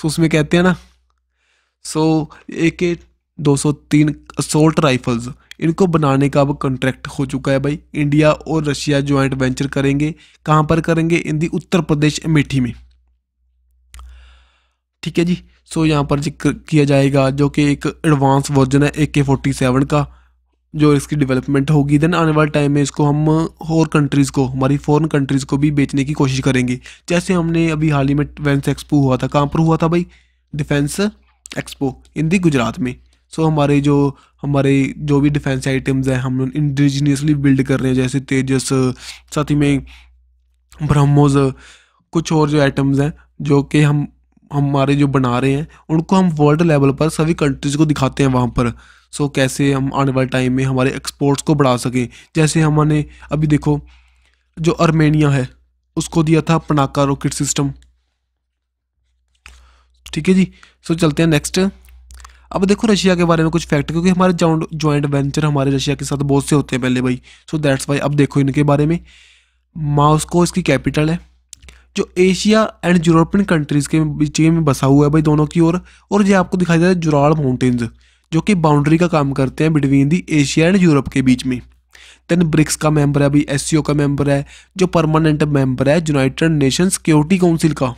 सो उसमें कहते हैं ना सो एक 203 असोल्ट राइफल्स इनको बनाने का अब कॉन्ट्रैक्ट हो चुका है भाई इंडिया और रशिया ज्वाइंट वेंचर करेंगे कहाँ पर करेंगे इन दी उत्तर प्रदेश अमेठी में ठीक है जी सो यहाँ पर किया जाएगा जो कि एक एडवांस वर्जन है ए के फोर्टी सेवन का जो इसकी डेवलपमेंट होगी देन आने वाले टाइम में इसको हम और कंट्रीज़ को हमारी फॉरेन कंट्रीज़ को भी बेचने की कोशिश करेंगे जैसे हमने अभी हाल ही में वेंस एक्सपो हुआ था कहाँ पर हुआ था भाई defence expo in the Gujarat में सो so, हमारे जो हमारे जो भी डिफेंस आइटम्स हैं हम इंडिजीनियसली बिल्ड कर रहे हैं जैसे तेजस साथ ही में ब्रह्मोज कुछ और जो आइटम्स हैं जो कि हम हमारे जो बना रहे हैं उनको हम वर्ल्ड लेवल पर सभी कंट्रीज़ को दिखाते हैं वहाँ पर सो so, कैसे हम आने वाले टाइम में हमारे एक्सपोर्ट्स को बढ़ा सकें जैसे हमने अभी देखो जो अर्मेनिया है उसको दिया था पनाका रॉकेट सिस्टम ठीक है जी सो so, चलते हैं नेक्स्ट अब देखो रशिया के बारे में कुछ फैक्ट क्योंकि हमारे जॉइंट वेंचर हमारे रशिया के साथ बहुत से होते हैं पहले भाई सो दैट्स वाई अब देखो इनके बारे में मॉस्को इसकी कैपिटल है जो एशिया एंड यूरोपियन कंट्रीज़ के बीच में बसा हुआ है भाई दोनों की ओर और, और ये आपको दिखाई दे रहा है जुराल माउंटेन्स जो कि बाउंड्री का काम करते हैं between the Asia and Europe के बीच में देन ब्रिक्स का मेंबर है अभी एस का मेंबर है जो परमानेंट मेंबर है यूनाइटेड नेशन सिक्योरिटी काउंसिल का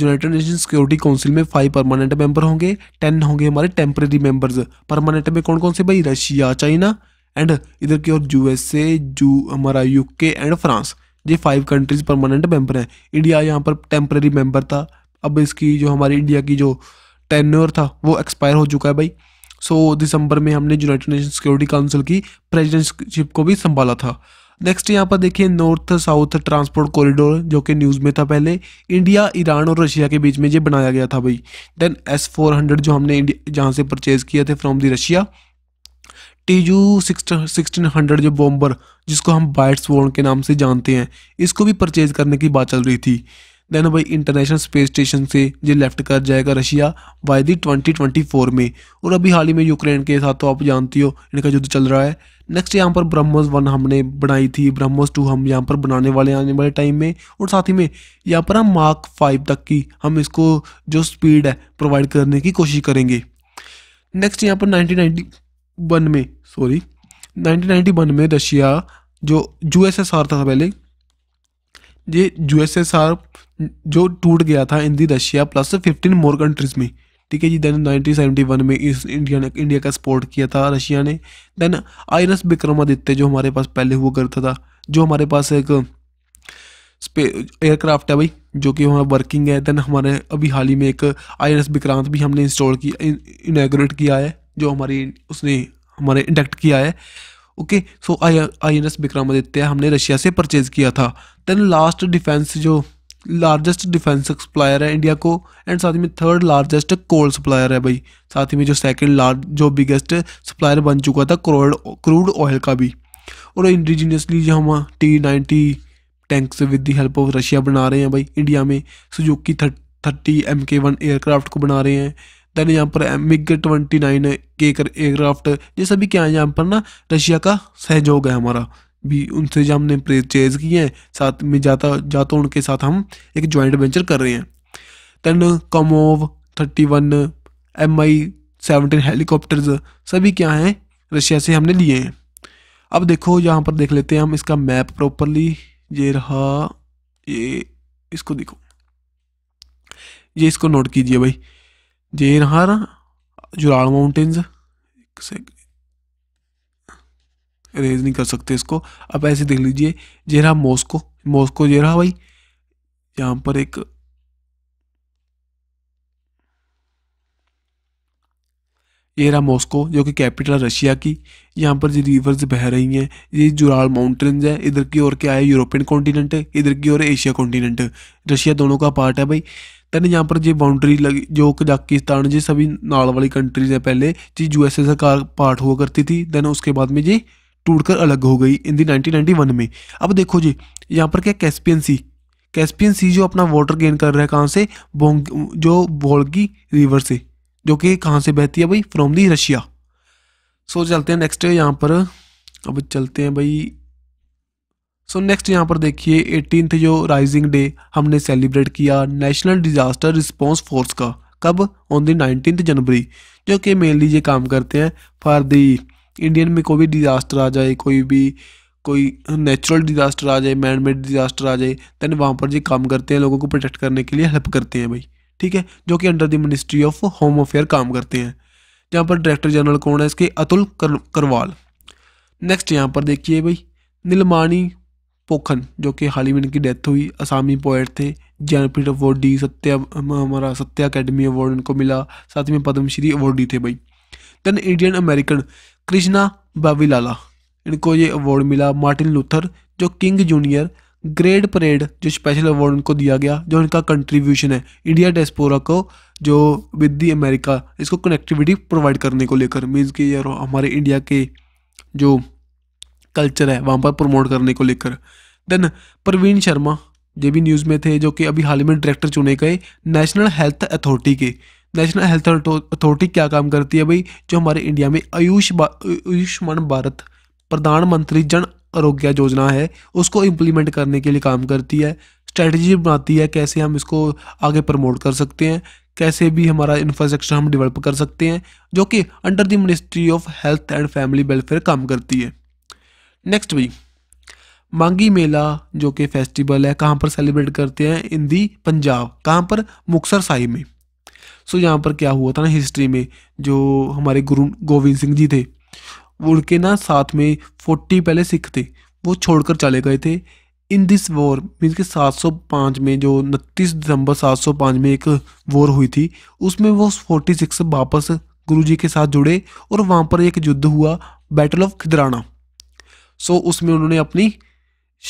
यूनाइटेड नेशन सिक्योरिटी काउंसिल में फाइव परमानेंट मेंबर होंगे टेन होंगे हमारे टेम्प्रेरी मेंबर्स परमानेंट में कौन कौन से भाई रशिया चाइना एंड इधर की ओर यूएसए यू हमारा यूके एंड फ्रांस ये फाइव कंट्रीज परमानेंट मेंबर हैं इंडिया यहाँ पर टेम्प्रेरी मेंबर था अब इसकी जो हमारी इंडिया की जो टेन्योर था वो एक्सपायर हो चुका है भाई सो so, दिसंबर में हमने यूनाइटेड नेशन सिक्योरिटी काउंसिल की प्रेजिडेंटशिप को भी संभाला था नेक्स्ट यहाँ पर देखिए नॉर्थ साउथ ट्रांसपोर्ट कॉरिडोर जो कि न्यूज़ में था पहले इंडिया ईरान और रशिया के बीच में ये बनाया गया था भाई देन एस फोर हंड्रेड जो हमने जहाँ से परचेज़ किए थे from the Russia T U sixteen hundred जो बॉम्बर जिसको हम बाइट्स वोन के नाम से जानते हैं इसको भी परचेज़ करने की बात चल रही थी देन भाई इंटरनेशनल स्पेस स्टेशन से ये लेफ्ट कर जाएगा Russia by the twenty twenty four में और अभी हाल ही में यूक्रेन के साथ तो आप जानती हो इनका युद्ध चल रहा है नेक्स्ट यहाँ पर ब्रह्मोस वन हमने बनाई थी ब्रह्मोस टू हम यहाँ पर बनाने वाले आने वाले टाइम में और साथ ही में यहाँ पर हम मार्क फाइव तक की हम इसको जो स्पीड है प्रोवाइड करने की कोशिश करेंगे नेक्स्ट यहाँ पर नाइनटीन वन में सॉरी नाइनटीन वन में रशिया जो यू था पहले ये यूएसएसआर जो टूट गया था in the Russia plus fifteen more countries में ठीक है जी देन 1971 में इस इंडिया ने इंडिया का सपोर्ट किया था रशिया ने then I N S Vikramaditya जो हमारे पास पहले हुआ करता था जो हमारे पास एक एयरक्राफ्ट है भाई जो कि वहाँ वर्किंग है देन हमारे अभी हाल ही में एक आई एन एस विक्रांत भी हमने इंस्टॉल किया इनाग्रेट किया है जो हमारी उसने हमारे इंडक्ट किया है okay so I I N S Vikramaditya हमने रशिया से परचेज किया था देन लास्ट डिफेंस जो लार्जेस्ट डिफेंस सप्लायर है इंडिया को एंड साथ ही में थर्ड लार्जेस्ट कोल सप्लायर है भाई साथ ही में जो सेकंड लार्ज जो बिगेस्ट सप्लायर बन चुका था क्रूड क्रूड ऑयल का भी और इंडिजीनियसली जो हम T ninety tanks with the help of Russia बना रहे हैं भाई इंडिया में Sukhoi thirty M K one aircraft को बना रहे हैं देन यहाँ पर मिग ट्वेंटी नाइन के एयरक्राफ्ट ये सभी क्या है यहाँ पर ना रशिया का सहयोग है हमारा भी उनसे जो हमने परचेज किए हैं साथ में जाता जाता उनके साथ हम एक जॉइंट वेंचर कर रहे हैं then Kamov thirty one M I seventeen helicopters सभी क्या हैं रशिया से हमने लिए हैं अब देखो यहाँ पर देख लेते हैं हम इसका मैप प्रॉपरली ये रहा ये इसको देखो ये इसको नोट कीजिए भाई ये रहा जुराल माउंटेन्स एक सेकेंड रेज नहीं कर सकते इसको अब ऐसे देख लीजिए ये रहा मॉस्को मॉस्को ये रहा भाई यहाँ पर एक ये रहा मॉस्को जो कि कैपिटल रशिया की यहाँ पर जो रिवर्स बह रही हैं ये जुराल माउंटेन्स है इधर की ओर क्या है यूरोपियन कॉन्टिनेंट है इधर की ओर एशिया कॉन्टिनेंट रशिया दोनों का पार्ट है भाई तेन यहाँ पर जो बाउंड्री लगी जो कजाकिस्तान जी सभी नाल वाली कंट्रीज है पहले जी यूएसएसआर का पार्ट हुआ करती थी देन उसके बाद में जी टूटकर अलग हो गई इन दी 1991 में अब देखो जी यहाँ पर क्या कैस्पियन सी कैस्पियन सी जो अपना वाटर गेन कर रहा है कहाँ से बोंग जो बोल्गी रिवर से जो कि कहाँ से बहती है भाई फ्रॉम दी रशिया सो चलते हैं नेक्स्ट यहाँ पर अब चलते हैं भाई सो नेक्स्ट यहाँ पर देखिए एटीन जो राइजिंग डे हमने सेलिब्रेट किया नेशनल डिजास्टर रिस्पॉन्स फोर्स का कब ऑन दी नाइनटीन जनवरी जो कि मेनली ये काम करते हैं फॉर दी इंडियन में कोई भी डिज़ास्टर आ जाए कोई भी कोई नेचुरल डिज़ास्टर आ जाए मैन मेड डिज़ास्टर आ जाए दैन वहाँ पर ये काम करते हैं लोगों को प्रोटेक्ट करने के लिए हेल्प करते हैं भाई ठीक है जो कि under the ministry of home affair काम करते हैं यहाँ पर डायरेक्टर जनरल कौन है इसके अतुल कर, करवाल नेक्स्ट यहाँ पर देखिए भाई नीलमानी पोखन जो कि हाल ही में इनकी डेथ हुई असामी पोएट थे ज्ञानपीठ अवार्डी सत्या हमारा सत्या अकेडमी अवार्ड इनको मिला साथ में पद्मश्री अवार्डी थे भाई then Indian American Krishna Vavilala इनको ये अवार्ड मिला मार्टिन लूथर जो किंग जूनियर ग्रेड परेड जो स्पेशल अवार्ड उनको दिया गया जो इनका कंट्रीब्यूशन है इंडिया डेस्पोरा को जो विद दी अमेरिका इसको कनेक्टिविटी प्रोवाइड करने को लेकर मीन्स कि यार हमारे इंडिया के जो कल्चर है वहाँ पर प्रमोट करने को लेकर देन प्रवीण शर्मा ये भी न्यूज़ में थे जो कि अभी हाल ही में डायरेक्टर चुने गए नेशनल हेल्थ अथॉरिटी के नेशनल हेल्थ अथॉरिटी क्या काम करती है भाई जो हमारे इंडिया में आयुष आयुष्मान भारत प्रधानमंत्री जन आरोग्य योजना है उसको इम्प्लीमेंट करने के लिए काम करती है स्ट्रेटजी बनाती है कैसे हम इसको आगे प्रमोट कर सकते हैं कैसे भी हमारा इंफ्रास्ट्रक्चर हम डेवलप कर सकते हैं जो कि under the ministry of health and family welfare काम करती है नेक्स्ट भी मांगी मेला जो कि फेस्टिवल है कहाँ पर सेलिब्रेट करते हैं इन दी पंजाब कहाँ पर मुक्सर साहिब में सो यहाँ पर क्या हुआ था ना हिस्ट्री में जो हमारे गुरु गोविंद सिंह जी थे उनके ना साथ में फोर्टी पहले सिख थे वो छोड़कर चले गए थे इन दिस वॉर मीन्स के 705 में जो उनतीस दिसंबर 705 में एक वॉर हुई थी उसमें वो फोर्टी सिक्स वापस गुरु जी के साथ जुड़े और वहाँ पर एक युद्ध हुआ battle of Khidrana so so, उसमें उन्होंने अपनी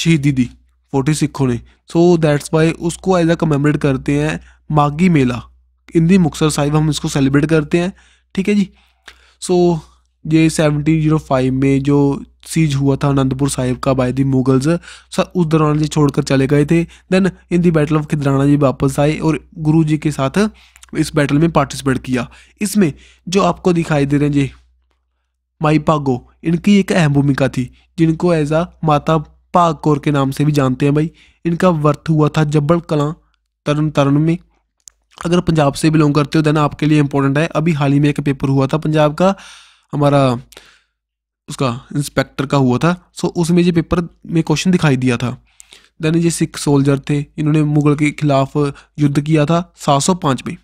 शहीदी दी फोर्टी सिक्खों ने सो दैट्स वाई उसको एज अ कमेमरेट करते हैं माघी मेला इन दी मुक्सर साहिब हम इसको सेलिब्रेट करते हैं ठीक है जी सो so, ये सेवनटीन जीरो फाइव में जो सीज हुआ था अनंतपुर साहिब का बाय दी मुगल्स सर उस दौरान जी छोड़कर चले गए थे then in the battle of Khidrana ji वापस आए और गुरु जी के साथ इस बैटल में पार्टिसिपेट किया इसमें जो आपको दिखाई दे रहे हैं जी माई पागो इनकी एक अहम भूमिका थी जिनको एज आ माता पाग कौर के नाम से भी जानते हैं भाई इनका वर्थ हुआ था जब्बल कलां तरन तरन में अगर पंजाब से बिलोंग करते हो देन आपके लिए इंपॉर्टेंट है अभी हाल ही में एक पेपर हुआ था पंजाब का हमारा उसका इंस्पेक्टर का हुआ था सो उसमें ये पेपर में क्वेश्चन दिखाई दिया था देन ये सिख सोल्जर थे इन्होंने मुगल के खिलाफ युद्ध किया था सात सौ पाँच में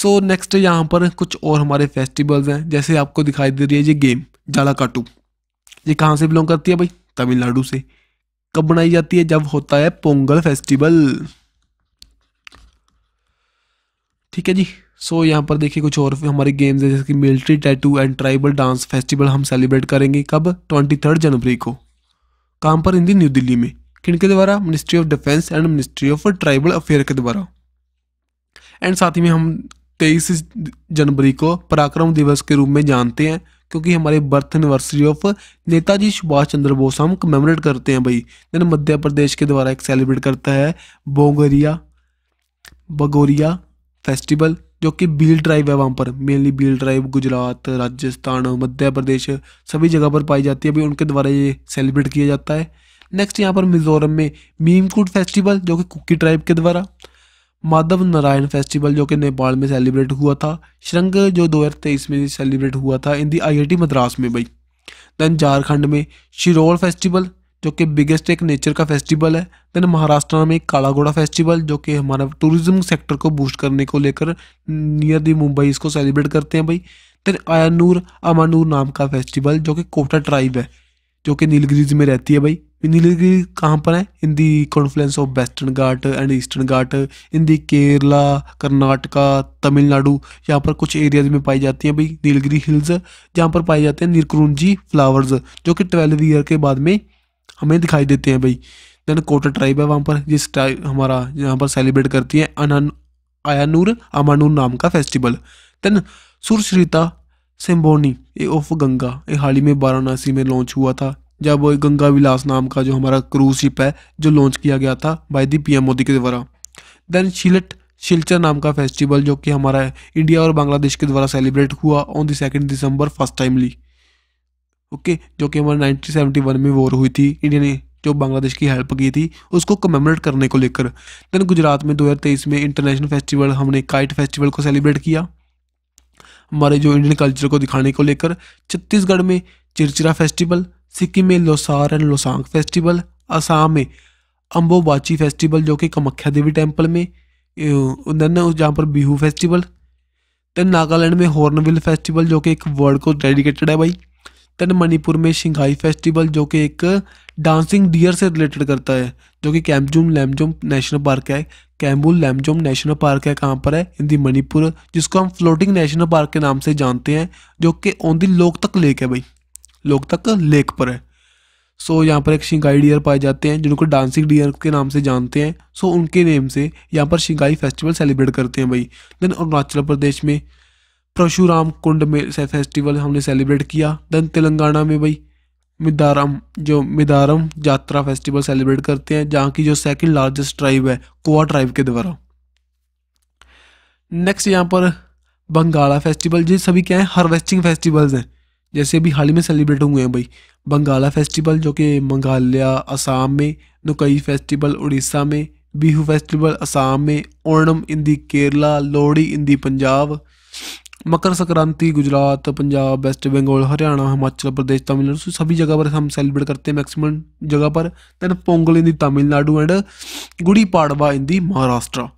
सो नेक्स्ट यहाँ पर कुछ और हमारे फेस्टिवल्स हैं जैसे आपको दिखाई दे रही है ये गेम जाला काटू ये कहाँ से बिलोंग करती है भाई तमिलनाडु से कब बनाई जाती है जब होता है पोंगल फेस्टिवल ठीक है जी सो so, यहाँ पर देखिए कुछ और हमारे गेम्स हैं जैसे कि military tattoo and tribal dance festival हम सेलिब्रेट करेंगे कब ट्वेंटी थर्ड जनवरी को काम पर हिंदी न्यू दिल्ली में किन के द्वारा ministry of defence and ministry of tribal affair के द्वारा एंड साथ ही में हम तेईस जनवरी को पराक्रम दिवस के रूप में जानते हैं क्योंकि हमारे birth anniversary of Netaji Subhash Chandra Bose हम कमेमोरेट करते हैं भाई देन मध्य प्रदेश के द्वारा एक सेलिब्रेट करता है बोंगरिया बगोरिया फेस्टिवल जो कि बील ड्राइव है वहाँ पर मेनली बील ड्राइव गुजरात राजस्थान मध्य प्रदेश सभी जगह पर पाई जाती है अभी उनके द्वारा ये सेलिब्रेट किया जाता है नेक्स्ट यहाँ पर मिजोरम में मीमकूट फेस्टिवल जो कि कुकी ट्राइब के द्वारा माधव नारायण फेस्टिवल जो कि नेपाल में सेलिब्रेट हुआ था श्रृंग जो तेईस में सेलिब्रेट हुआ था इन दी आई मद्रास में भाई देन झारखंड में शिरोल फेस्टिवल जो कि बिगेस्ट एक नेचर का फेस्टिवल है देन महाराष्ट्र में काला घोड़ा फेस्टिवल जो कि हमारा टूरिज्म सेक्टर को बूस्ट करने को लेकर नियर दी मुंबई इसको सेलिब्रेट करते हैं भाई देन आयानूर अमानूर नाम का फेस्टिवल जो कि कोटा ट्राइब है जो कि नीलगिरीज में रहती है भाई नीलगिरी कहाँ पर है in the confluence of western ghat and eastern ghat in the Kerala Karnataka Tamil Nadu यहाँ पर कुछ एरियाज में पाई जाती हैं भाई नीलगिरी हिल्स जहाँ पर पाए जाते हैं निरकुरुंजी फ्लावर्स जो कि ट्वेल्व ईयर के बाद में हमें दिखाई देते हैं भाई देन कोटा ट्राइब है वहाँ पर जिस ट्राइब हमारा यहाँ पर सेलिब्रेट करती है अनन आयानूर अमानूर नाम का फेस्टिवल देन सुरश्रिता सिम्बोनी ए ऑफ गंगा ये हाल ही में वाराणसी में लॉन्च हुआ था जब गंगा विलास नाम का जो हमारा क्रूज शिप है जो लॉन्च किया गया था बाय दी पीएम मोदी के द्वारा देन शिलट शिलचर नाम का फेस्टिवल जो कि हमारा इंडिया और बांग्लादेश के द्वारा सेलिब्रेट हुआ on the second December first timely okay जो कि हमारे नाइनटीन सेवेंटी वन में वॉर हुई थी इंडिया ने जो बांग्लादेश की हेल्प की थी उसको कमेमोरेट करने को लेकर देन गुजरात में 2023 में इंटरनेशनल फेस्टिवल हमने काइट फेस्टिवल को सेलिब्रेट किया हमारे जो इंडियन कल्चर को दिखाने को लेकर छत्तीसगढ़ में चिरचिरा फेस्टिवल सिक्किम में लोसार एंड लोसांग फेस्टिवल असम में अम्बोबाची फेस्टिवल जो कि कमख्या देवी टेम्पल में देन जहाँ पर बिहू फेस्टिवल देन नागालैंड में हॉर्नविल फेस्टिवल जो कि एक वर्ल्ड को डेडिकेटेड है भाई देन मणिपुर में शिंघाई फेस्टिवल जो कि एक डांसिंग डियर से रिलेटेड करता है जो कि कैम्बजूम लैमजोम नेशनल पार्क है कैम्बुल लैमजोम नेशनल पार्क है कहाँ पर है इन दी मणिपुर जिसको हम फ्लोटिंग नेशनल पार्क के नाम से जानते हैं जो कि ओन दी लोक तक लेक है भाई लोक तक लेक पर है सो so, यहाँ पर एक शिंगाई डियर पाए जाते हैं जिनको डांसिंग डियर के नाम से जानते हैं सो so, उनके नेम से यहाँ पर शिंगाई फेस्टिवल सेलिब्रेट करते हैं भाई देन अरुणाचल प्रदेश में परशुराम कुंड में से फेस्टिवल हमने सेलिब्रेट किया देन तेलंगाना में भाई मिदारम जो मिदारम यात्रा फेस्टिवल सेलिब्रेट करते हैं जहाँ की जो सेकंड लार्जेस्ट ट्राइब है कोआ ट्राइब के द्वारा नेक्स्ट यहाँ पर बंगाला फेस्टिवल जो सभी क्या है हार्वेस्टिंग फेस्टिवल्स हैं जैसे अभी हाल ही में सेलिब्रेट हुए हैं भाई बंगाला फेस्टिवल जो कि मंगालिय असम में नुकई फेस्टिवल उड़ीसा में बिहू फेस्टिवल असम में Onam in the Kerala Lohri in the Punjab Makar Sankranti Gujarat Punjab West Bengal Haryana Himachal Pradesh Tamil Nadu सभी जगह पर हम सेलिब्रेट करते हैं मैक्सिमम जगह पर then Pongal in the Tamil Nadu and Gudi Padwa in the Maharashtra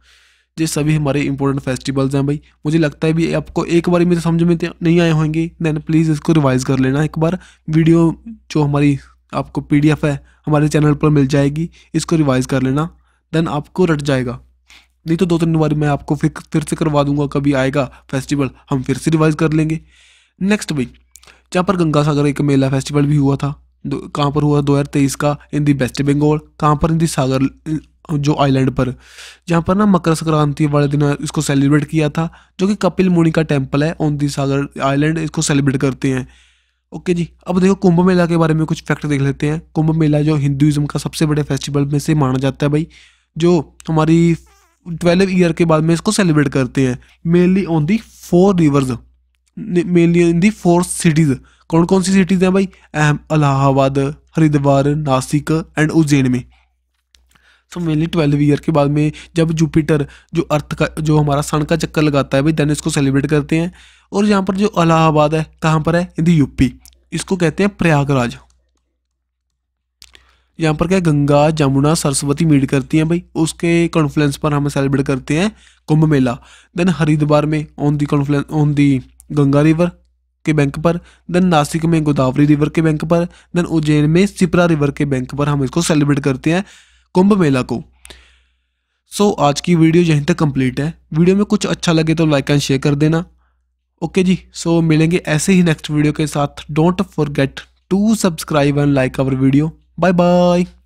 ये सभी हमारे इंपॉर्टेंट फेस्टिवल्स हैं भाई मुझे लगता है भी आपको एक बार में तो समझ में तो नहीं आए होंगे दैन प्लीज़ इसको रिवाइज़ कर लेना एक बार वीडियो जो हमारी आपको एफ है हमारे चैनल पर मिल जाएगी इसको रिवाइज़ कर लेना देन आपको रट जाएगा नहीं तो दो तीन बार मैं आपको फिर फिर से करवा दूंगा कभी आएगा फेस्टिवल हम फिर से रिवाइज कर लेंगे नेक्स्ट भाई जहाँ पर गंगा सागर एक मेला फेस्टिवल भी हुआ था कहाँ पर हुआ दो हज़ार तेईस का इन दी वेस्ट बंगाल कहाँ पर इन दी सागर जो आइलैंड पर जहाँ पर ना मकर संक्रांति वाले दिन इसको सेलिब्रेट किया था जो कि कपिल मुनि का टेम्पल है ऑन दी सागर आइलैंड इसको सेलिब्रेट करते हैं ओके जी अब देखो कुंभ मेला के बारे में कुछ फैक्ट देख लेते हैं कुंभ मेला जो हिंदुज़म का सबसे बड़े फेस्टिवल में से माना जाता है भाई जो हमारी ट्वेल्व ईयर के बाद में इसको सेलिब्रेट करते हैं mainly on the four rivers mainly in the four cities कौन कौन सी सिटीज़ हैं भाई अहम अलाहाबाद हरिद्वार नासिक एंड उज्जैन में सो मेनली ट्वेल्व ईयर के बाद में जब जुपिटर जो अर्थ का जो हमारा सन का चक्कर लगाता है भाई देन इसको सेलिब्रेट करते हैं और यहाँ पर जो अलाहाबाद है कहाँ पर है इन दी यूपी इसको कहते हैं प्रयागराज यहाँ पर क्या गंगा जमुना सरस्वती मीट करती हैं भाई उसके कॉन्फ्लेंस पर हम सेलिब्रेट करते हैं कुंभ मेला देन हरिद्वार में on the confluence on the Ganga river के बैंक पर देन नासिक में गोदावरी रिवर के बैंक पर देन उज्जैन में सिपरा रिवर के बैंक पर हम इसको सेलिब्रेट करते हैं कुंभ मेला को सो so, आज की वीडियो यहीं तक कंप्लीट है वीडियो में कुछ अच्छा लगे तो लाइक एंड शेयर कर देना ओके जी सो so, मिलेंगे ऐसे ही नेक्स्ट वीडियो के साथ don't forget to subscribe and like our video Bye bye.